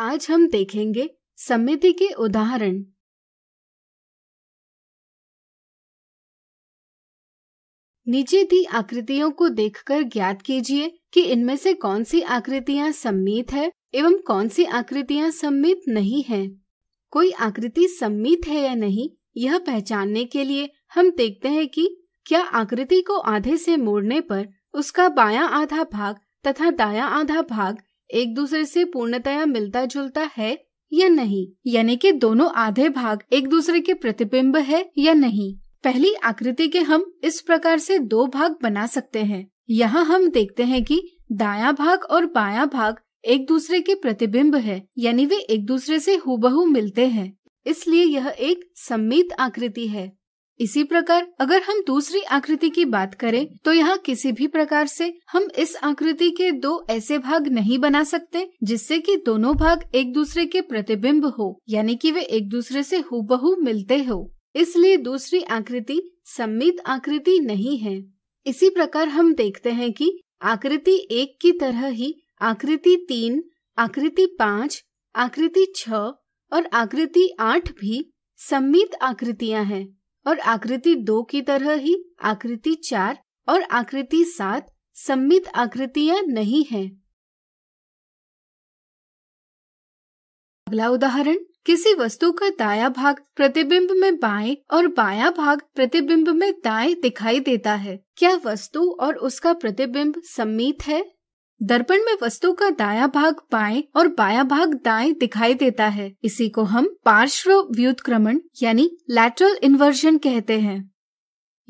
आज हम देखेंगे समिति के उदाहरण नीचे दी आकृतियों को देखकर ज्ञात कीजिए कि इनमें से कौन सी आकृतियां सम्मित है एवं कौन सी आकृतियां सम्मित नहीं है कोई आकृति सम्मित है या नहीं यह पहचानने के लिए हम देखते हैं कि क्या आकृति को आधे से मोड़ने पर उसका बायां आधा भाग तथा दायां आधा भाग एक दूसरे से पूर्णतया मिलता जुलता है या नहीं यानी कि दोनों आधे भाग एक दूसरे के प्रतिबिंब है या नहीं पहली आकृति के हम इस प्रकार से दो भाग बना सकते हैं यहाँ हम देखते हैं कि दाया भाग और बाया भाग एक दूसरे के प्रतिबिंब है यानी वे एक दूसरे से हूबहू मिलते हैं इसलिए यह एक सम्मित आकृति है इसी प्रकार अगर हम दूसरी आकृति की बात करें तो यहाँ किसी भी प्रकार से हम इस आकृति के दो ऐसे भाग नहीं बना सकते जिससे कि दोनों भाग एक दूसरे के प्रतिबिंब हो यानी कि वे एक दूसरे से हूबहू मिलते हो इसलिए दूसरी आकृति सम्मित आकृति नहीं है इसी प्रकार हम देखते हैं कि आकृति एक की तरह ही आकृति तीन आकृति पाँच आकृति छ और आकृति आठ भी सम्मित आकृतियां हैं और आकृति दो की तरह ही आकृति चार और आकृति सात सम्मित आकृतियां नहीं हैं। अगला उदाहरण किसी वस्तु का दाया भाग प्रतिबिंब में बाएं और बाया भाग प्रतिबिंब में दाएं दिखाई देता है क्या वस्तु और उसका प्रतिबिंब सम्मित है दर्पण में वस्तु का दाया भाग बाएं और बाया भाग दाएं दिखाई देता है इसी को हम पार्श्व व्युत्क्रमण यानी लैटरल इन्वर्जन कहते हैं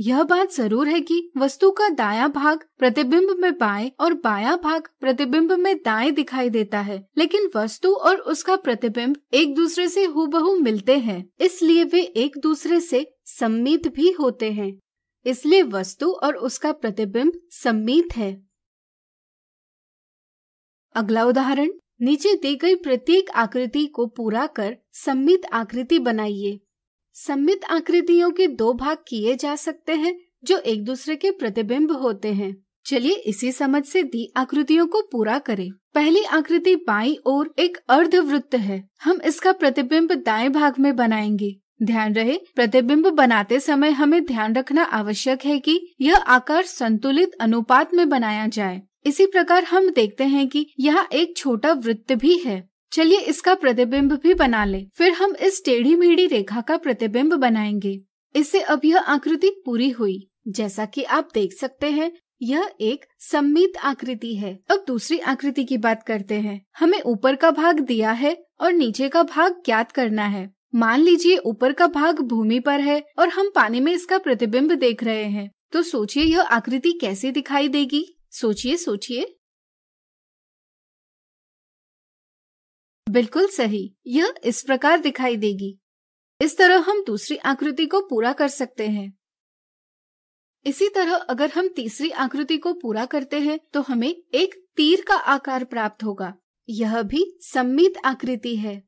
यह बात जरूर है कि वस्तु का दाया भाग प्रतिबिंब में बाएं और बाया भाग प्रतिबिंब में दाएं दिखाई देता है लेकिन वस्तु और उसका प्रतिबिंब एक दूसरे से हूबहू मिलते हैं इसलिए वे एक दूसरे से सम्मित भी होते हैं इसलिए वस्तु और उसका प्रतिबिंब सम्मित है अगला उदाहरण नीचे दी गई प्रत्येक आकृति को पूरा कर सम्मित आकृति बनाइए सम्मित आकृतियों के दो भाग किए जा सकते हैं जो एक दूसरे के प्रतिबिंब होते हैं चलिए इसी समझ से दी आकृतियों को पूरा करें। पहली आकृति बाई और एक अर्धवृत्त है हम इसका प्रतिबिंब दाएं भाग में बनाएंगे ध्यान रहे प्रतिबिंब बनाते समय हमें ध्यान रखना आवश्यक है कि यह आकार संतुलित अनुपात में बनाया जाए इसी प्रकार हम देखते हैं कि यह एक छोटा वृत्त भी है चलिए इसका प्रतिबिंब भी बना ले फिर हम इस टेढ़ी मेढ़ी रेखा का प्रतिबिंब बनाएंगे इससे अब यह आकृति पूरी हुई जैसा कि आप देख सकते हैं यह एक सम्मित आकृति है अब दूसरी आकृति की बात करते हैं हमें ऊपर का भाग दिया है और नीचे का भाग ज्ञात करना है मान लीजिए ऊपर का भाग भूमि पर है और हम पानी में इसका प्रतिबिंब देख रहे हैं तो सोचिए यह आकृति कैसे दिखाई देगी सोचिए सोचिए बिल्कुल सही यह इस प्रकार दिखाई देगी इस तरह हम दूसरी आकृति को पूरा कर सकते हैं इसी तरह अगर हम तीसरी आकृति को पूरा करते हैं तो हमें एक तीर का आकार प्राप्त होगा यह भी सम्मित आकृति है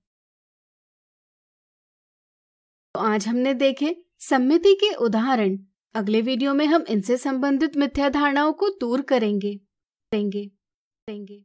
तो आज हमने देखे सम्मिति के उदाहरण अगले वीडियो में हम इनसे संबंधित मिथ्या धारणाओं को दूर करेंगे देंगे देंगे।